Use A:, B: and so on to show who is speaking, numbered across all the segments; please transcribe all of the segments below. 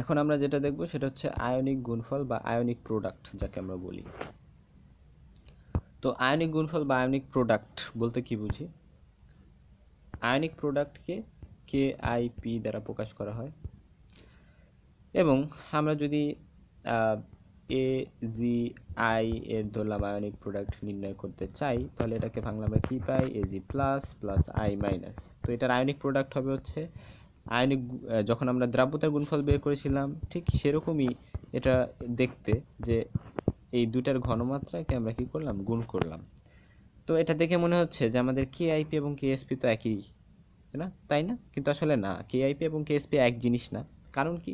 A: এখন আমরা যেটা দেখব সেটা হচ্ছে আয়নিক গুণফল বা আয়নিক প্রোডাক্ট যাকে আমরা বলি তো আয়নিক গুণফল বা আয়নিক প্রোডাক্ট বলতে কি বুঝি আয়নিক প্রোডাক্টকে কে আইপি দ্বারা প্রকাশ করা হয় এবং আমরা যদি এ জি আই এর ধরলাম আয়নিক প্রোডাক্ট নির্ণয় করতে চাই তাহলে এটাকে ভাঙলে আমরা কী পাই A G plus plus I minus তো এটার আয়নিক প্রোডাক্ট হবে হচ্ছে আয়নিক যখন আমরা দ্রাব্যতার গুণফল বের করেছিলাম ঠিক সেরকমই এটা দেখতে যে এই দুটার ঘনমাত্রাকে আমরা কি করলাম গুণ করলাম তো এটা দেখে মনে হচ্ছে যে আমাদের কেআইপি এবং কেএসপি তো একই না তাই না কিন্তু আসলে না কেআইপি এবং কেএসপি এক জিনিস না কারণ কি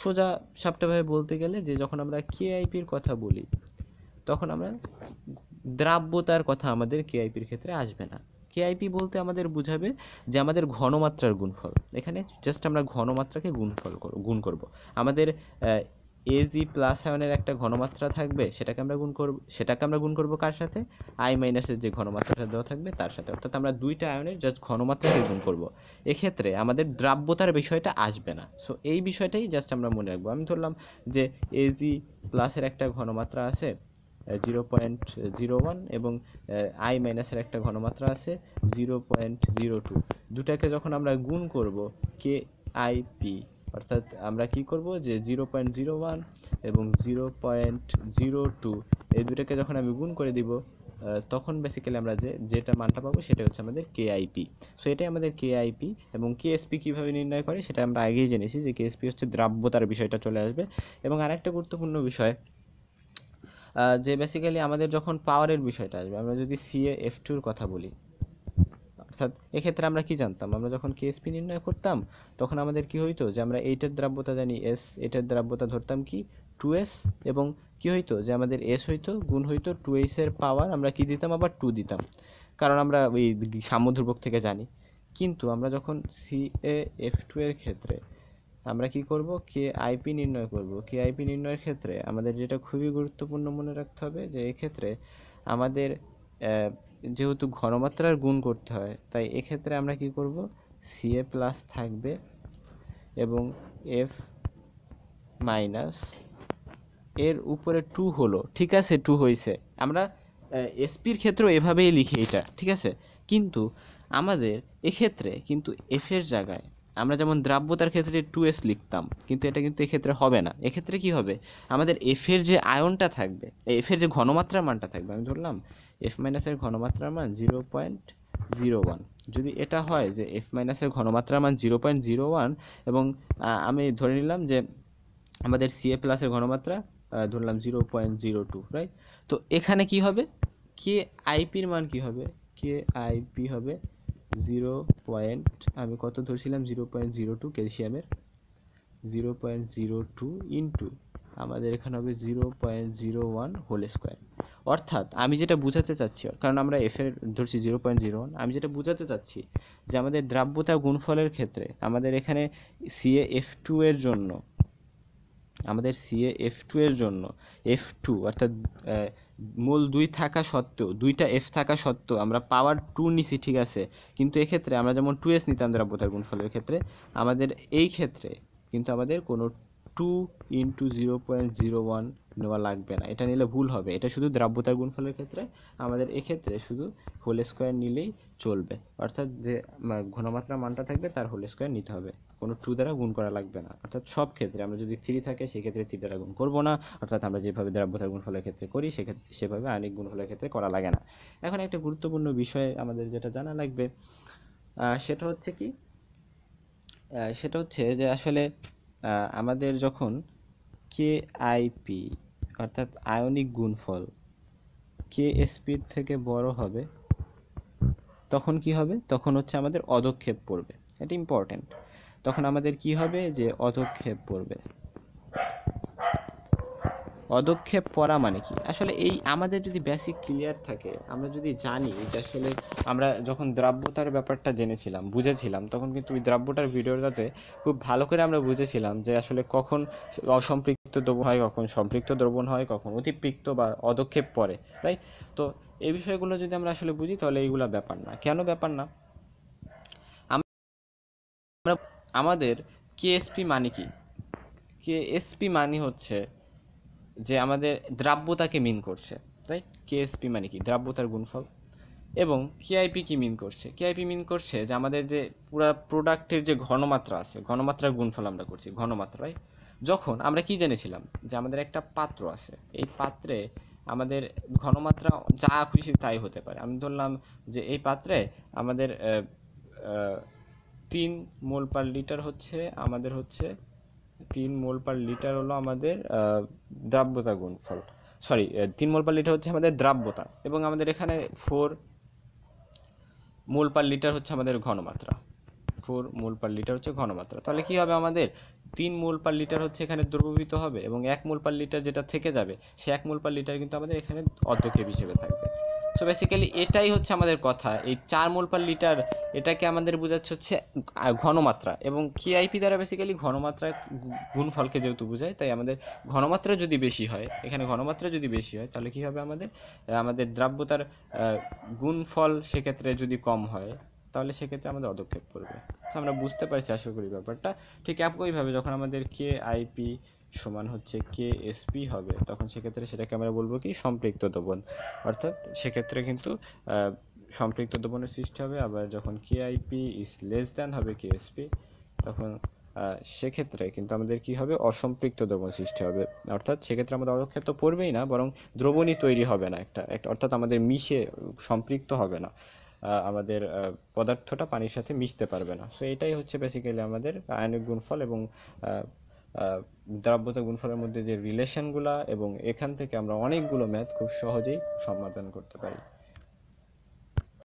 A: সোজা সাপটাভাবে বলতে গেলে যে যখন আমরা আইপির কথা বলি তখন আমরা দ্রাব্যতার কথা আমাদের কেআইপির ক্ষেত্রে আসবে না কেআইপি বলতে আমাদের বোঝাবে যে আমাদের ঘনমাত্রার গুণফল এখানে জাস্ট আমরা ঘনমাত্রাকে গুণফল গুণ করব আমাদের এজি প্লাস আয়নের একটা ঘনমাত্রা থাকবে সেটাকে আমরা গুণ করব সেটাকে আমরা গুণ করব কার সাথে আই মাইনাসের যে ঘনমাত্রাটা দেওয়া থাকবে তার সাথে অর্থাৎ আমরা দুইটা আয়নের জাস্ট ঘনমাত্রাকে গুণ করব এক্ষেত্রে আমাদের দ্রাব্যতার বিষয়টা আসবে না সো এই বিষয়টাই জাস্ট আমরা মনে রাখবো আমি ধরলাম যে এজি প্লাসের একটা ঘনমাত্রা আছে জিরো পয়েন্ট জিরো ওয়ান এবং আই মাইনাসের একটা ঘনমাত্রা আছে জিরো পয়েন্ট জিরো টু দুটাকে যখন আমরা গুণ করব কে আই পি অর্থাৎ আমরা কি করব যে জিরো পয়েন্ট জিরো ওয়ান এবং জিরো পয়েন্ট জিরো টু এই দুটাকে যখন আমি গুণ করে দিব তখন বেসিক্যালি আমরা যে যেটা মানটা পাবো সেটা হচ্ছে আমাদের কেআইপি সো এটাই আমাদের কেআইপি এবং কেএসপি কীভাবে নির্ণয় করে সেটা আমরা আগেই জেনেছি যে কেএসপি হচ্ছে দ্রাব্যতার বিষয়টা চলে আসবে এবং আরেকটা গুরুত্বপূর্ণ বিষয় যে বেসিক্যালি আমাদের যখন পাওয়ারের বিষয়টা আসবে আমরা যদি সিএ এফ টুর কথা বলি অর্থাৎ এক্ষেত্রে আমরা কি জানতাম আমরা যখন কেএসপি নির্ণয় করতাম তখন আমাদের কি হইতো যে আমরা এইটার দ্রাব্যতা জানি এস এটার দ্রাব্যতা ধরতাম কি টু এস এবং কি হইতো যে আমাদের এস হইতো গুণ হইতো টু এসের পাওয়ার আমরা কি দিতাম আবার টু দিতাম কারণ আমরা ওই সাম্য ধ্রুবক থেকে জানি কিন্তু আমরা যখন সি এ এফ টু এর ক্ষেত্রে আমরা কি করব কে আইপি নির্ণয় করব কে আইপি নির্ণয়ের ক্ষেত্রে আমাদের যেটা খুবই গুরুত্বপূর্ণ মনে রাখতে হবে যে এক্ষেত্রে আমাদের যেহেতু ঘনমাত্রার গুণ করতে হয় তাই এক্ষেত্রে আমরা কি করব সিএ প্লাস থাকবে এবং এফ মাইনাস এর উপরে টু হলো ঠিক আছে টু হয়েছে আমরা এসপির ক্ষেত্রেও এভাবেই লিখি এটা ঠিক আছে কিন্তু আমাদের এক্ষেত্রে কিন্তু এফের জায়গায় আমরা যেমন দ্রাব্যতার ক্ষেত্রে টু এস লিখতাম কিন্তু এটা কিন্তু এক্ষেত্রে হবে না এক্ষেত্রে কি হবে আমাদের এফের যে আয়নটা থাকবে এফের যে ঘনমাত্রার মানটা থাকবে আমি ধরলাম এফ মাইনাসের ঘনমাত্রার মান জিরো পয়েন্ট জিরো ওয়ান যদি এটা হয় যে এফ মাইনাসের ঘনমাত্রার মান জিরো পয়েন্ট জিরো ওয়ান এবং আমি ধরে নিলাম যে আমাদের সিএ প্লাসের ঘনমাত্রা ধরলাম zero point zero two right তো এখানে কি হবে কে আইপির মান কি হবে কে আইপি হবে জিরো পয়েন্ট আমি কত ধরছিলাম জিরো পয়েন্ট জিরো টু ক্যালসিয়ামের zero point zero two into আমাদের এখানে হবে zero point zero one whole square অর্থাৎ আমি যেটা বোঝাতে চাচ্ছি কারণ আমরা এফের ধরছি জিরো পয়েন্ট জিরো ওয়ান আমি যেটা বোঝাতে চাচ্ছি যে আমাদের দ্রাব্যতা গুণফলের ক্ষেত্রে আমাদের এখানে সিএ এফ টু এর জন্য আমাদের সিএ এফ টু এর জন্য এফ টু অর্থাৎ মূল দুই থাকা সত্ত্বেও দুইটা এফ থাকা সত্ত্বেও আমরা পাওয়ার টু নিছি ঠিক আছে কিন্তু এক্ষেত্রে আমরা যেমন টু এস নিতাম দ্রাব্যতার গুণফলের ক্ষেত্রে আমাদের এই ক্ষেত্রে কিন্তু আমাদের কোনো two into zero point zero one নেওয়া লাগবে না এটা নিলে ভুল হবে এটা শুধু দ্রাব্যতার গুণফলের ক্ষেত্রে আমাদের এক্ষেত্রে শুধু হোল স্কোয়ার নিলেই চলবে অর্থাৎ যে ঘনমাত্রা মানটা থাকবে তার হোল স্কোয়ার নিতে হবে কোনো টু দ্বারা গুণ করা লাগবে না অর্থাৎ সব ক্ষেত্রে আমরা যদি থ্রি থাকে সেক্ষেত্রে থ্রি দ্বারা গুণ করবো না অর্থাৎ আমরা যেভাবে দ্রাব্যতার গুণফলের ক্ষেত্রে করি সেক্ষেত্রে সেভাবে আনিক গুণফলের ক্ষেত্রে করা লাগে না এখন একটা গুরুত্বপূর্ণ বিষয় আমাদের যেটা জানা লাগবে সেটা হচ্ছে কি সেটা হচ্ছে যে আসলে আমাদের যখন কে অর্থাৎ আয়নিক গুণফল কে এসপির থেকে বড় হবে তখন কি হবে তখন হচ্ছে আমাদের অধক্ষেপ পড়বে এটা ইম্পর্টেন্ট তখন আমাদের কি হবে যে অধক্ষেপ পড়বে পদক্ষেপ পড়া মানে কি আসলে এই আমাদের যদি বেসিক ক্লিয়ার থাকে আমরা যদি জানি যে আসলে আমরা যখন দ্রব্যতার ব্যাপারটা জেনেছিলাম বুঝেছিলাম তখন কিন্তু ওই দ্রাব্যটার ভিডিওটাতে খুব ভালো করে আমরা বুঝেছিলাম যে আসলে কখন অসম্পৃক্ত দ্রবণ হয় কখন সম্পৃক্ত দ্রবণ হয় কখন অতিপ্রিক্ত বা অদক্ষেপ পড়ে রাইট তো এই বিষয়গুলো যদি আমরা আসলে বুঝি তাহলে এইগুলো ব্যাপার না কেন ব্যাপার না আমরা আমাদের কেএসপি মানে কি কেএসপি মানে হচ্ছে যে আমাদের দ্রাব্যতাকে মিন করছে তাই কেএসপি মানে কি দ্রাব্যতার গুণফল এবং কেআইপি কি মিন করছে কেআইপি মিন করছে যে আমাদের যে পুরা প্রোডাক্টের যে ঘনমাত্রা আছে ঘনমাত্রার গুণফল আমরা করছি ঘনমাত্রা রাইট যখন আমরা কি জেনেছিলাম যে আমাদের একটা পাত্র আছে এই পাত্রে আমাদের ঘনমাত্রা যা খুশি তাই হতে পারে আমি ধরলাম যে এই পাত্রে আমাদের তিন মোল পার লিটার হচ্ছে আমাদের হচ্ছে তিন মোল পার লিটার হলো আমাদের দ্রাব্যতা গুণফল সরি তিন মোল পার লিটার হচ্ছে আমাদের দ্রাব্যতা এবং আমাদের এখানে ফোর মোল পার লিটার হচ্ছে আমাদের ঘনমাত্রা ফোর মোল পার লিটার হচ্ছে ঘনমাত্রা তাহলে কি হবে আমাদের তিন মোল পার লিটার হচ্ছে এখানে দ্রবীভূত হবে এবং এক মোল পার লিটার যেটা থেকে যাবে সে এক মোল পার লিটার কিন্তু আমাদের এখানে অর্ধক্ষেপ হিসেবে থাকবে সো বেসিক্যালি এটাই হচ্ছে আমাদের কথা এই চার মোল পার লিটার এটাকে আমাদের বোঝাচ্ছে হচ্ছে ঘনমাত্রা এবং কেআইপি দ্বারা বেসিক্যালি ঘনমাত্রা গুণফলকে যেহেতু বোঝায় তাই আমাদের ঘনমাত্রা যদি বেশি হয় এখানে ঘনমাত্রা যদি বেশি হয় তাহলে কী হবে আমাদের আমাদের দ্রাব্যতার গুণফল সেক্ষেত্রে যদি কম হয় তাহলে সেক্ষেত্রে আমাদের অদক্ষেপ পড়বে তো আমরা বুঝতে পারছি আশা করি ব্যাপারটা ঠিক একইভাবে যখন আমাদের কে আইপি সমান হচ্ছে কে এসপি হবে তখন সেক্ষেত্রে সেটাকে আমরা বলবো কি সম্পৃক্ত দোবন অর্থাৎ সেক্ষেত্রে কিন্তু সম্পৃক্ত দোবনের সৃষ্টি হবে আবার যখন K IP is less than হবে কে এসপি তখন সেক্ষেত্রে কিন্তু আমাদের কি হবে অসম্পৃক্ত দ্রবণ সৃষ্টি হবে অর্থাৎ সেক্ষেত্রে আমাদের অদক্ষেপ তো পড়বেই না বরং দ্রবণই তৈরি হবে না একটা একটা অর্থাৎ আমাদের মিশে সম্পৃক্ত হবে না আমাদের পদার্থটা পানির সাথে মিশতে পারবে না সো এটাই হচ্ছে বেসিক্যালি আমাদের আয়নিক গুণফল এবং দ্রাব্যতা গুণফলের মধ্যে যে রিলেশনগুলা এবং এখান থেকে আমরা অনেকগুলো ম্যাথ খুব সহজেই সমাধান করতে পারি